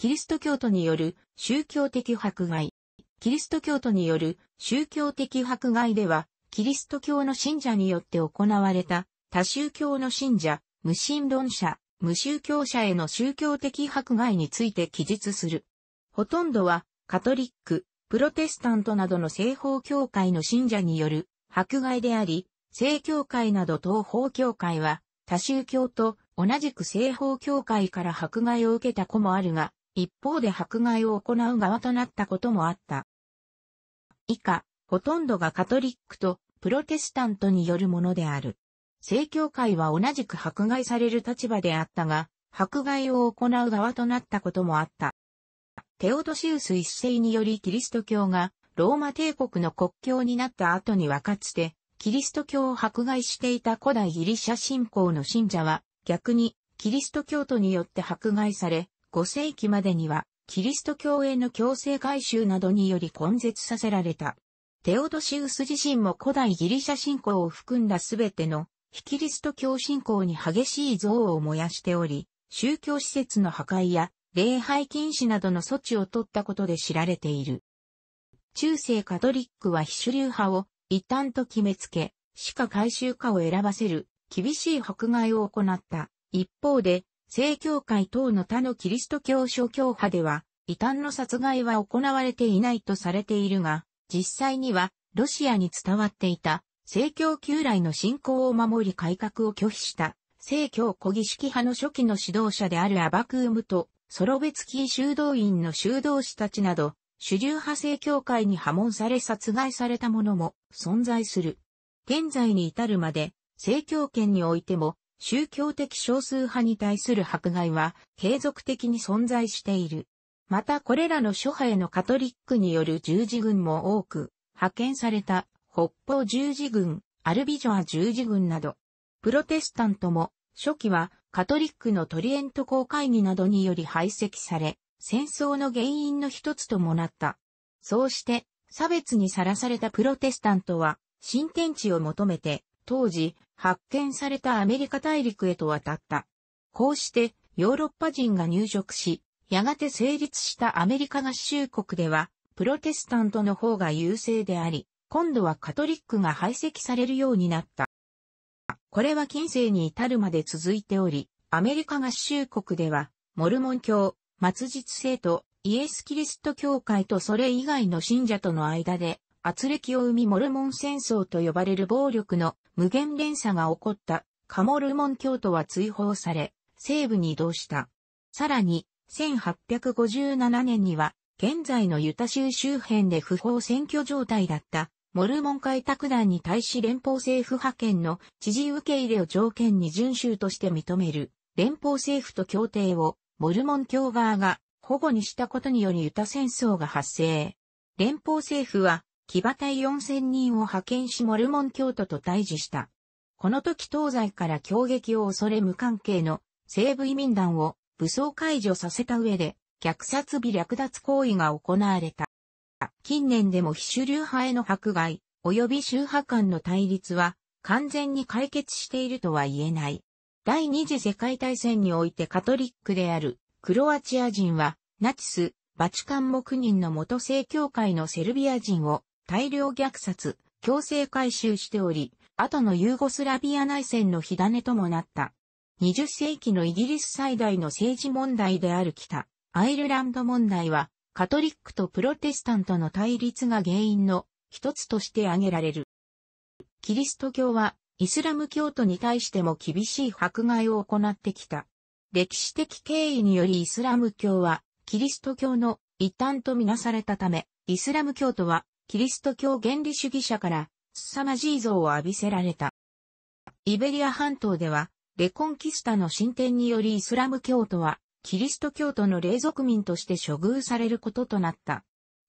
キリスト教徒による宗教的迫害。キリスト教徒による宗教的迫害では、キリスト教の信者によって行われた多宗教の信者、無神論者、無宗教者への宗教的迫害について記述する。ほとんどはカトリック、プロテスタントなどの西方教会の信者による迫害であり、正教会など東方教会は多宗教と同じく西方教会から迫害を受けた子もあるが、一方で迫害を行う側となったこともあった。以下、ほとんどがカトリックとプロテスタントによるものである。正教会は同じく迫害される立場であったが、迫害を行う側となったこともあった。テオドシウス一世によりキリスト教がローマ帝国の国教になった後にはかつて、キリスト教を迫害していた古代ギリシャ信仰の信者は、逆にキリスト教徒によって迫害され、5世紀までには、キリスト教への強制改宗などにより根絶させられた。テオドシウス自身も古代ギリシャ信仰を含んだすべての非キリスト教信仰に激しい憎悪を燃やしており、宗教施設の破壊や礼拝禁止などの措置を取ったことで知られている。中世カトリックは非主流派を一旦と決めつけ、歯科改修家を選ばせる厳しい迫害を行った。一方で、正教会等の他のキリスト教諸教派では、異端の殺害は行われていないとされているが、実際には、ロシアに伝わっていた、正教旧来の信仰を守り改革を拒否した、正教古儀式派の初期の指導者であるアバクームと、ソロベツキー修道院の修道士たちなど、主流派正教会に破門され殺害された者も存在する。現在に至るまで、正教圏においても、宗教的少数派に対する迫害は継続的に存在している。またこれらの諸派へのカトリックによる十字軍も多く、派遣された北方十字軍、アルビジョア十字軍など、プロテスタントも初期はカトリックのトリエント公会議などにより排斥され、戦争の原因の一つともなった。そうして、差別にさらされたプロテスタントは、新天地を求めて、当時、発見されたアメリカ大陸へと渡った。こうしてヨーロッパ人が入植し、やがて成立したアメリカ合衆国では、プロテスタントの方が優勢であり、今度はカトリックが排斥されるようになった。これは近世に至るまで続いており、アメリカ合衆国では、モルモン教、末日聖徒、イエス・キリスト教会とそれ以外の信者との間で、圧力を生みモルモン戦争と呼ばれる暴力の無限連鎖が起こったカモルモン教徒は追放され、西部に移動した。さらに、1857年には、現在のユタ州周辺で不法占拠状態だったモルモン開拓団に対し連邦政府派遣の知事受け入れを条件に遵守として認める連邦政府と協定をモルモン教側が保護にしたことによりユタ戦争が発生。連邦政府は騎馬隊4000人を派遣しモルモン教徒と対峙した。この時東西から強撃を恐れ無関係の西部移民団を武装解除させた上で、虐殺美略奪行為が行われた。近年でも非主流派への迫害、及び宗派間の対立は完全に解決しているとは言えない。第二次世界大戦においてカトリックであるクロアチア人はナチス、バチカン黙人の元正教会のセルビア人を大量虐殺、強制回収しており、後のユーゴスラビア内戦の火種ともなった。20世紀のイギリス最大の政治問題である北、アイルランド問題は、カトリックとプロテスタントの対立が原因の一つとして挙げられる。キリスト教は、イスラム教徒に対しても厳しい迫害を行ってきた。歴史的経緯によりイスラム教は、キリスト教の一端とみなされたため、イスラム教徒はキリスト教原理主義者から凄まじい像を浴びせられた。イベリア半島では、レコンキスタの進展によりイスラム教徒は、キリスト教徒の霊族民として処遇されることとなった。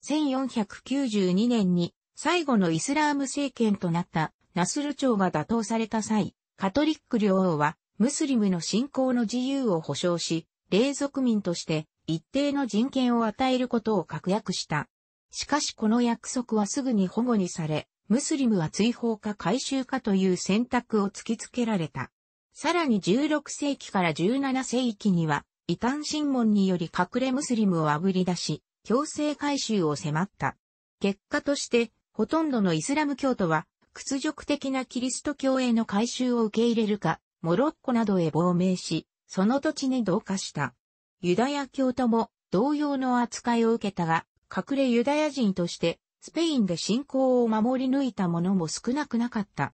1492年に最後のイスラーム政権となったナスル朝が打倒された際、カトリック領王はムスリムの信仰の自由を保障し、霊族民として一定の人権を与えることを確約した。しかしこの約束はすぐに保護にされ、ムスリムは追放か回収かという選択を突きつけられた。さらに16世紀から17世紀には、異端審問により隠れムスリムを炙り出し、強制改収を迫った。結果として、ほとんどのイスラム教徒は、屈辱的なキリスト教への改収を受け入れるか、モロッコなどへ亡命し、その土地に同化した。ユダヤ教徒も同様の扱いを受けたが、隠れユダヤ人として、スペインで信仰を守り抜いた者も少なくなかった。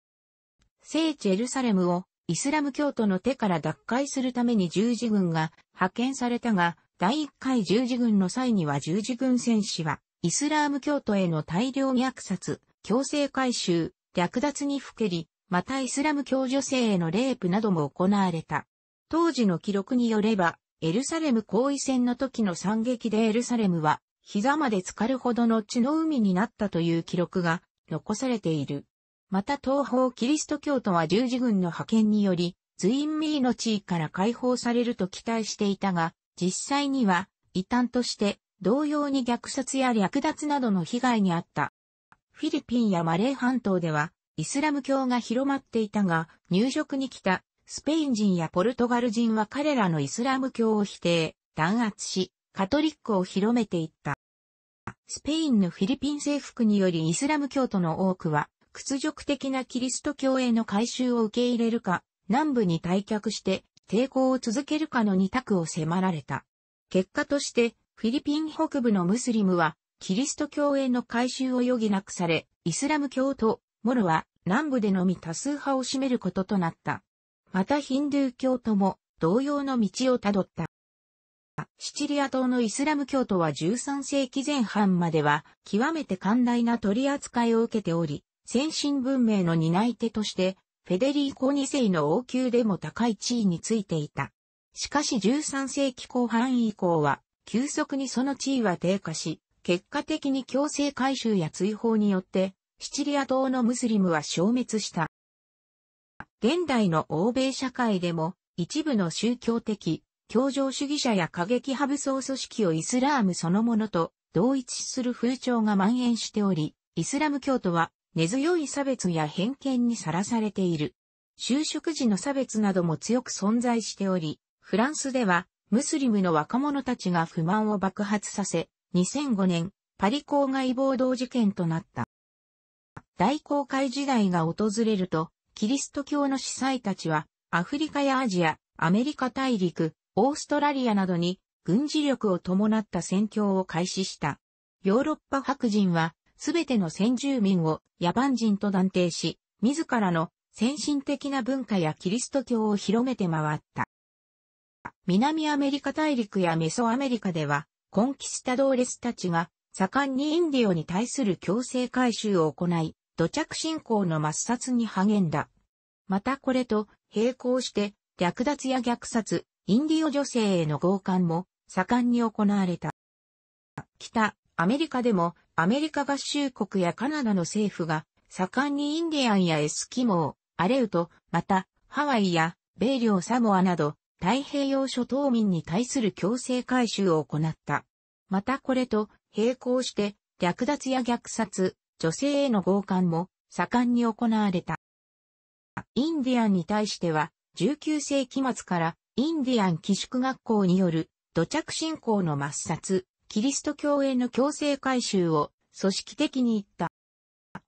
聖地エルサレムをイスラム教徒の手から脱会するために十字軍が派遣されたが、第1回十字軍の際には十字軍戦士は、イスラーム教徒への大量虐殺、強制回収、略奪にふけり、またイスラム教女性へのレイプなども行われた。当時の記録によれば、エルサレム行為戦の時の惨劇でエルサレムは膝まで浸かるほどの血の海になったという記録が残されている。また東方キリスト教徒は十字軍の派遣により、ズインミーの地位から解放されると期待していたが、実際には、異端として同様に虐殺や略奪などの被害に遭った。フィリピンやマレー半島では、イスラム教が広まっていたが、入植に来たスペイン人やポルトガル人は彼らのイスラム教を否定、弾圧し、カトリックを広めていった。スペインのフィリピン征服によりイスラム教徒の多くは、屈辱的なキリスト教への改修を受け入れるか、南部に退却して抵抗を続けるかの二択を迫られた。結果として、フィリピン北部のムスリムは、キリスト教への改修を余儀なくされ、イスラム教徒、モロは、南部でのみ多数派を占めることとなった。またヒンドゥー教徒も、同様の道をたどった。シチリア島のイスラム教徒は13世紀前半までは極めて寛大な取り扱いを受けており、先進文明の担い手として、フェデリーコ2世の王宮でも高い地位についていた。しかし13世紀後半以降は、急速にその地位は低下し、結果的に強制改修や追放によって、シチリア島のムスリムは消滅した。現代の欧米社会でも、一部の宗教的、教情主義者や過激派武装組織をイスラームそのものと同一する風潮が蔓延しており、イスラム教徒は根強い差別や偏見にさらされている。就職時の差別なども強く存在しており、フランスではムスリムの若者たちが不満を爆発させ、2005年、パリ郊外暴動事件となった。大航海時代が訪れると、キリスト教の司祭たちは、アフリカやアジア、アメリカ大陸、オーストラリアなどに軍事力を伴った戦況を開始した。ヨーロッパ白人は、全ての先住民を野蛮人と断定し、自らの先進的な文化やキリスト教を広めて回った。南アメリカ大陸やメソアメリカでは、コンキスタドーレスたちが盛んにインディオに対する強制改修を行い、土着信仰の抹殺に励んだ。またこれと並行して、略奪や虐殺、インディオ女性への強姦も盛んに行われた。北、アメリカでもアメリカ合衆国やカナダの政府が盛んにインディアンやエスキモー、アレウト、またハワイや米領サモアなど太平洋諸島民に対する強制改収を行った。またこれと並行して略奪や虐殺、女性への強姦も盛んに行われた。インディアンに対しては19世紀末からインディアン寄宿学校による土着信仰の抹殺、キリスト教への強制改修を組織的に言った。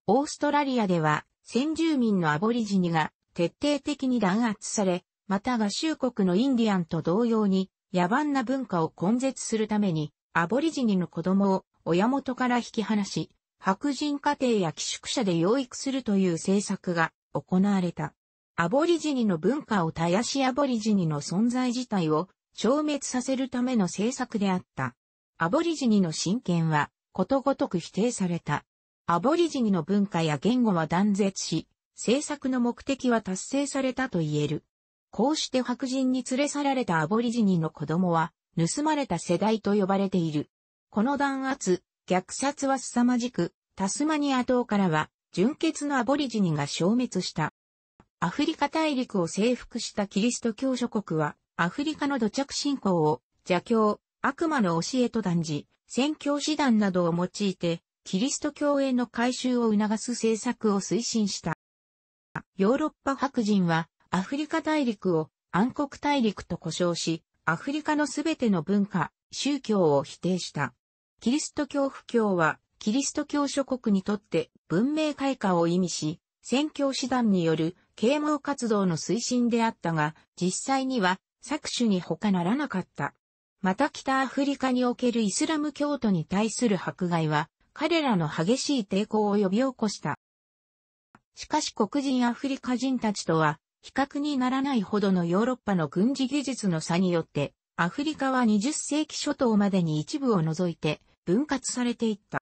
オーストラリアでは先住民のアボリジニが徹底的に弾圧され、また合衆国のインディアンと同様に野蛮な文化を根絶するためにアボリジニの子供を親元から引き離し、白人家庭や寄宿舎で養育するという政策が行われた。アボリジニの文化を絶やしアボリジニの存在自体を消滅させるための政策であった。アボリジニの親権はことごとく否定された。アボリジニの文化や言語は断絶し、政策の目的は達成されたと言える。こうして白人に連れ去られたアボリジニの子供は、盗まれた世代と呼ばれている。この弾圧、虐殺は凄まじく、タスマニア島からは、純血のアボリジニが消滅した。アフリカ大陸を征服したキリスト教諸国は、アフリカの土着信仰を、邪教、悪魔の教えと断じ、宣教師団などを用いて、キリスト教への改修を促す政策を推進した。ヨーロッパ白人は、アフリカ大陸を暗黒大陸と呼称し、アフリカのすべての文化、宗教を否定した。キリスト教布教は、キリスト教諸国にとって文明開化を意味し、宣教師団による啓蒙活動の推進であったが、実際には搾取に他ならなかった。また北アフリカにおけるイスラム教徒に対する迫害は、彼らの激しい抵抗を呼び起こした。しかし黒人アフリカ人たちとは、比較にならないほどのヨーロッパの軍事技術の差によって、アフリカは20世紀初頭までに一部を除いて分割されていった。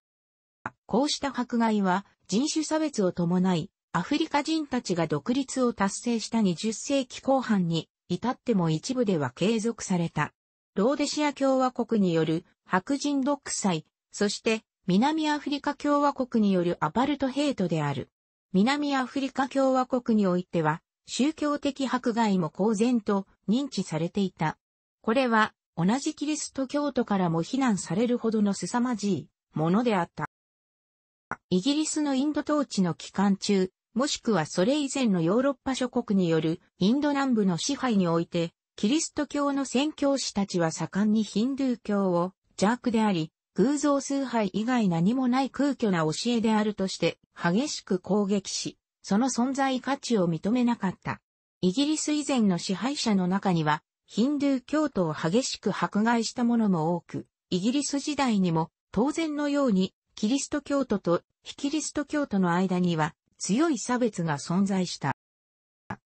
こうした迫害は人種差別を伴い、アフリカ人たちが独立を達成した20世紀後半に、至っても一部では継続された。ローデシア共和国による白人独裁、そして南アフリカ共和国によるアパルトヘイトである。南アフリカ共和国においては、宗教的迫害も公然と認知されていた。これは、同じキリスト教徒からも非難されるほどの凄まじいものであった。イギリスのインド統治の期間中、もしくはそれ以前のヨーロッパ諸国によるインド南部の支配において、キリスト教の宣教師たちは盛んにヒンドゥー教を邪悪であり、偶像崇拝以外何もない空虚な教えであるとして激しく攻撃し、その存在価値を認めなかった。イギリス以前の支配者の中には、ヒンドゥー教徒を激しく迫害した者も多く、イギリス時代にも当然のようにキリスト教徒と非キリスト教徒の間には強い差別が存在した。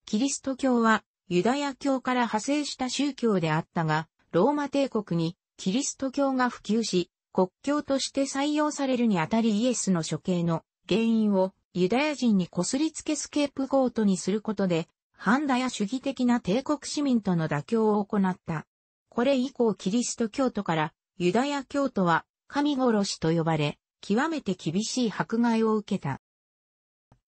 キリスト教はユダヤ教から派生した宗教であったが、ローマ帝国にキリスト教が普及し、国教として採用されるにあたりイエスの処刑の原因をユダヤ人にこすりつけスケープゴートにすることで、ハンダや主義的な帝国市民との妥協を行った。これ以降キリスト教徒からユダヤ教徒は神殺しと呼ばれ、極めて厳しい迫害を受けた。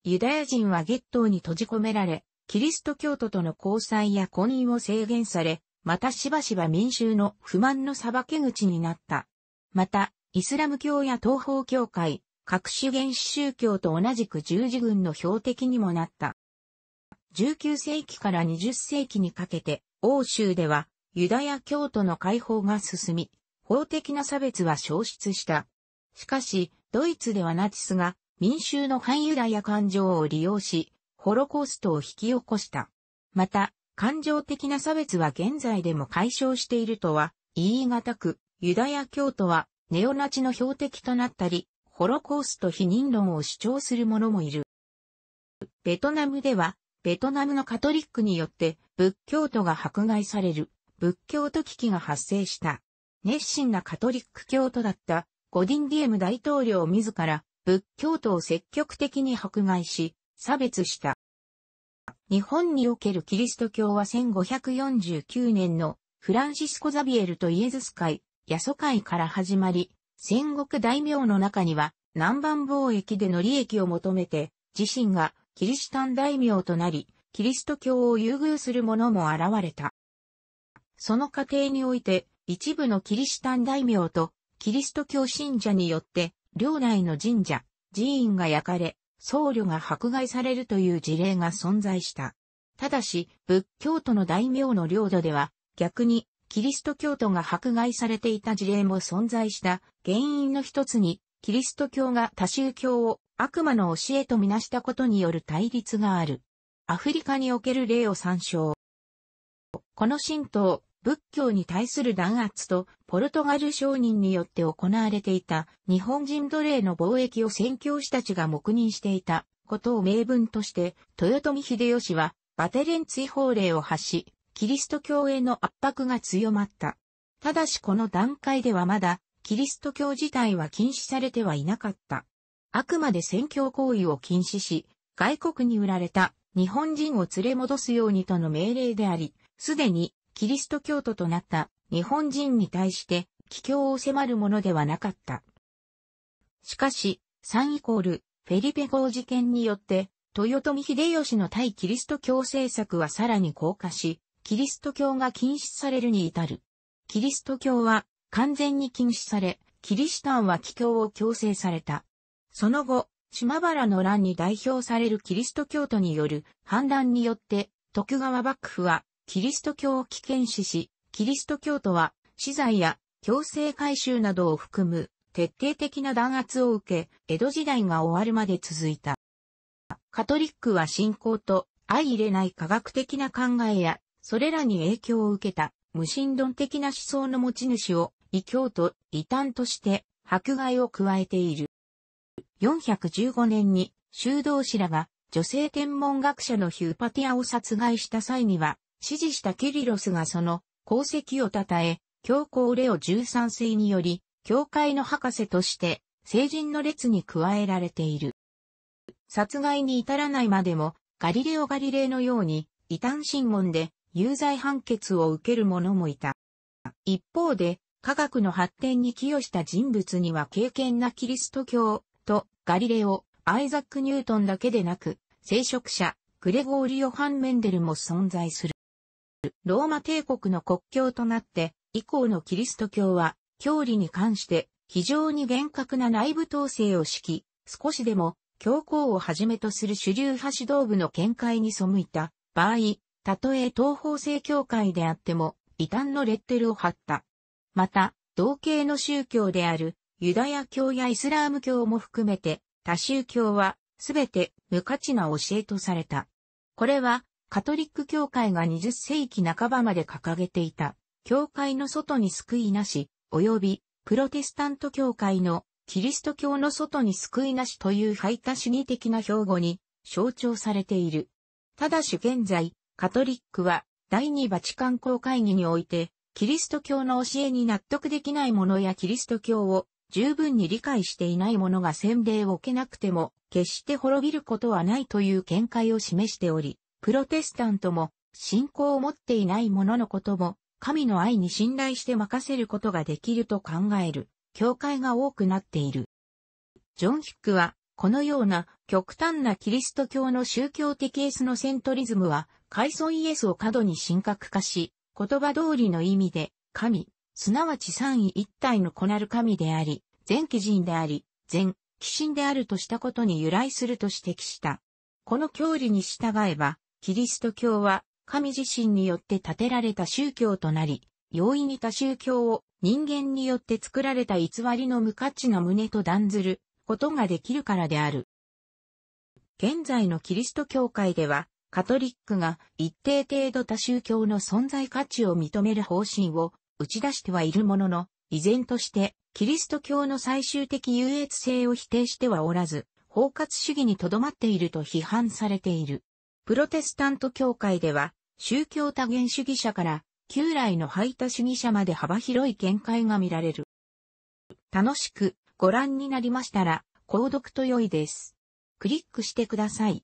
ユダヤ人は月頭に閉じ込められ、キリスト教徒との交際や婚姻を制限され、またしばしば民衆の不満の裁け口になった。また、イスラム教や東方教会、各種原始宗教と同じく十字軍の標的にもなった。19世紀から20世紀にかけて、欧州ではユダヤ教徒の解放が進み、法的な差別は消失した。しかし、ドイツではナチスが民衆の反ユダヤ感情を利用し、ホロコーストを引き起こした。また、感情的な差別は現在でも解消しているとは言い難く、ユダヤ教徒はネオナチの標的となったり、ホロコースト否認論を主張する者もいる。ベトナムでは、ベトナムのカトリックによって仏教徒が迫害される仏教徒危機が発生した。熱心なカトリック教徒だったゴディンディエム大統領自ら仏教徒を積極的に迫害し、差別した。日本におけるキリスト教は1549年のフランシスコ・ザビエルとイエズス会、ヤソ会から始まり、戦国大名の中には南蛮貿易での利益を求めて、自身がキリシタン大名となり、キリスト教を優遇する者も現れた。その過程において、一部のキリシタン大名とキリスト教信者によって領内の神社、寺院が焼かれ、僧侶が迫害されるという事例が存在した。ただし、仏教徒の大名の領土では、逆に、キリスト教徒が迫害されていた事例も存在した原因の一つに、キリスト教が多宗教を悪魔の教えとみなしたことによる対立がある。アフリカにおける例を参照。この神道、仏教に対する弾圧とポルトガル商人によって行われていた日本人奴隷の貿易を宣教師たちが黙認していたことを名分として豊臣秀吉はバテレン追放令を発し、キリスト教への圧迫が強まった。ただしこの段階ではまだキリスト教自体は禁止されてはいなかった。あくまで宣教行為を禁止し、外国に売られた日本人を連れ戻すようにとの命令であり、すでにキリスト教徒となった日本人に対して帰教を迫るものではなかった。しかし、3イコール、フェリペ号事件によって、豊臣秀吉の対キリスト教政策はさらに降下し、キリスト教が禁止されるに至る。キリスト教は完全に禁止され、キリシタンは帰教を強制された。その後、島原の乱に代表されるキリスト教徒による反乱によって、徳川幕府はキリスト教を危険視し、キリスト教徒は、資材や強制改収などを含む徹底的な弾圧を受け、江戸時代が終わるまで続いた。カトリックは信仰と相入れない科学的な考えや、それらに影響を受けた無神論的な思想の持ち主を異教と異端として迫害を加えている。415年に修道士らが女性天文学者のヒューパティアを殺害した際には支持したキリロスがその功績を称え、教皇レオ13世により、教会の博士として成人の列に加えられている。殺害に至らないまでも、ガリレオ・ガリレイのように、異端審問で有罪判決を受ける者もいた。一方で、科学の発展に寄与した人物には敬虔なキリスト教とガリレオ、アイザック・ニュートンだけでなく、聖職者、グレゴーリオ・ハン・メンデルも存在する。ローマ帝国の国教となって、以降のキリスト教は、教理に関して非常に厳格な内部統制を敷き、少しでも教皇をはじめとする主流派指導部の見解に背いた場合、たとえ東方正教会であっても、異端のレッテルを貼った。また、同系の宗教であるユダヤ教やイスラーム教も含めて、他宗教はすべて無価値な教えとされた。これはカトリック教会が20世紀半ばまで掲げていた、教会の外に救いなし、及び、プロテスタント教会のキリスト教の外に救いなしという排他主義的な標語に象徴されている。ただし現在、カトリックは第二バチカン公会議において、キリスト教の教えに納得できない者やキリスト教を十分に理解していない者が洗礼を受けなくても、決して滅びることはないという見解を示しており、プロテスタントも信仰を持っていない者のことも、神の愛に信頼して任せることができると考える、教会が多くなっている。ジョン・ヒックは、このような極端なキリスト教の宗教的エスのセントリズムは、階層イエスを過度に神格化し、言葉通りの意味で、神、すなわち三位一体の子なる神であり、全基人であり、全、基神であるとしたことに由来すると指摘した。この教理に従えば、キリスト教は神自身によって建てられた宗教となり、容易に他宗教を人間によって作られた偽りの無価値な胸と断ずることができるからである。現在のキリスト教会では、カトリックが一定程度他宗教の存在価値を認める方針を打ち出してはいるものの、依然としてキリスト教の最終的優越性を否定してはおらず、包括主義にとどまっていると批判されている。プロテスタント教会では、宗教多元主義者から旧来の排他主義者まで幅広い見解が見られる。楽しくご覧になりましたら、購読と良いです。クリックしてください。